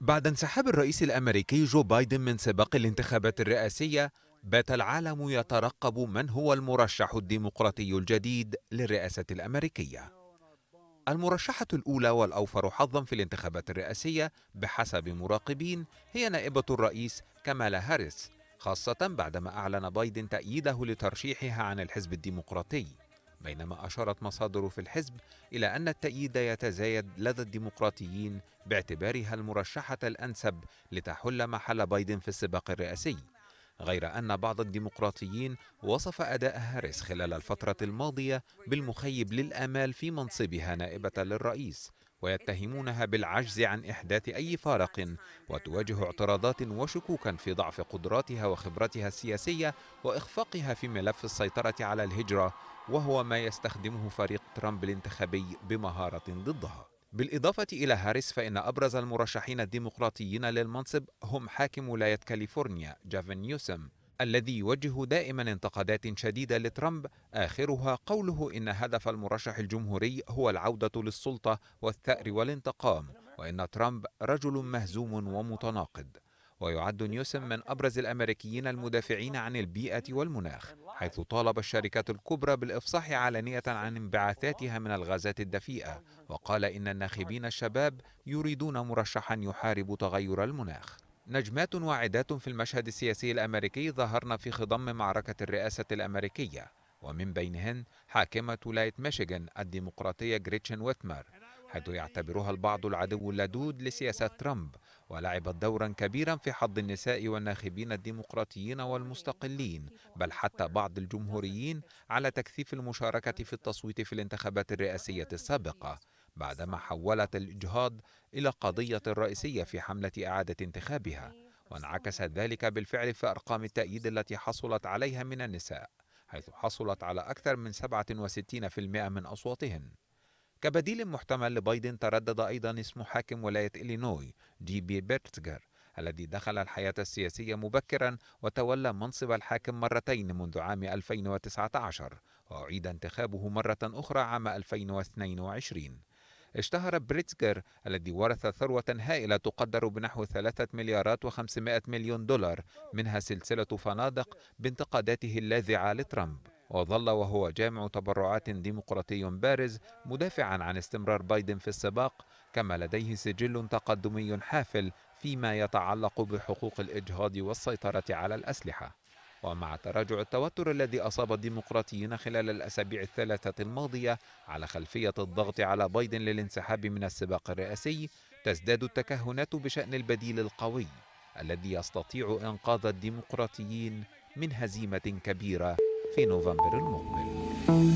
بعد انسحاب الرئيس الامريكي جو بايدن من سباق الانتخابات الرئاسيه بات العالم يترقب من هو المرشح الديمقراطي الجديد للرئاسه الامريكيه المرشحه الاولى والاوفر حظا في الانتخابات الرئاسيه بحسب مراقبين هي نائبه الرئيس كمالا هاريس خاصه بعدما اعلن بايدن تاييده لترشيحها عن الحزب الديمقراطي بينما أشارت مصادر في الحزب إلى أن التأييد يتزايد لدى الديمقراطيين باعتبارها المرشحة الأنسب لتحل محل بايدن في السباق الرئاسي غير أن بعض الديمقراطيين وصف أداء هاريس خلال الفترة الماضية بالمخيب للآمال في منصبها نائبة للرئيس ويتهمونها بالعجز عن إحداث أي فارق وتواجه اعتراضات وشكوكا في ضعف قدراتها وخبرتها السياسية وإخفاقها في ملف السيطرة على الهجرة وهو ما يستخدمه فريق ترامب الانتخابي بمهارة ضدها بالإضافة إلى هاريس فإن أبرز المرشحين الديمقراطيين للمنصب هم حاكم ولاية كاليفورنيا جافن نيوسم الذي يوجه دائما انتقادات شديدة لترامب آخرها قوله إن هدف المرشح الجمهوري هو العودة للسلطة والثأر والانتقام وإن ترامب رجل مهزوم ومتناقض ويعد نيوسم من أبرز الأمريكيين المدافعين عن البيئة والمناخ حيث طالب الشركات الكبرى بالإفصاح علنيه عن انبعاثاتها من الغازات الدفيئة وقال إن الناخبين الشباب يريدون مرشحا يحارب تغير المناخ نجمات واعدات في المشهد السياسي الأمريكي ظهرن في خضم معركة الرئاسة الأمريكية ومن بينهن حاكمة ولاية ميشيغان الديمقراطية جريتشن ويتمر حيث يعتبرها البعض العدو اللدود لسياسات ترامب ولعبت دورا كبيرا في حظ النساء والناخبين الديمقراطيين والمستقلين بل حتى بعض الجمهوريين على تكثيف المشاركة في التصويت في الانتخابات الرئاسية السابقة بعدما حولت الإجهاض إلى قضية رئيسية في حملة إعادة انتخابها أيوة، وانعكس ذلك بالفعل في أرقام التأييد التي حصلت عليها من النساء حيث حصلت على أكثر من 67% من أصواتهن كبديل محتمل لبايدن تردد أيضا اسم حاكم ولاية إلينوي جي بي بيرتجر الذي دخل الحياة السياسية مبكرا وتولى منصب الحاكم مرتين منذ عام 2019 وأعيد انتخابه مرة أخرى عام 2022 اشتهر بريتزجر الذي ورث ثروة هائلة تقدر بنحو 3 مليارات و500 مليون دولار منها سلسلة فنادق بانتقاداته اللاذعة لترامب وظل وهو جامع تبرعات ديمقراطي بارز مدافعا عن استمرار بايدن في السباق كما لديه سجل تقدمي حافل فيما يتعلق بحقوق الاجهاض والسيطره على الاسلحه ومع تراجع التوتر الذي أصاب الديمقراطيين خلال الأسابيع الثلاثة الماضية على خلفية الضغط على بايدن للانسحاب من السباق الرئاسي تزداد التكهنات بشأن البديل القوي الذي يستطيع إنقاذ الديمقراطيين من هزيمة كبيرة في نوفمبر المقبل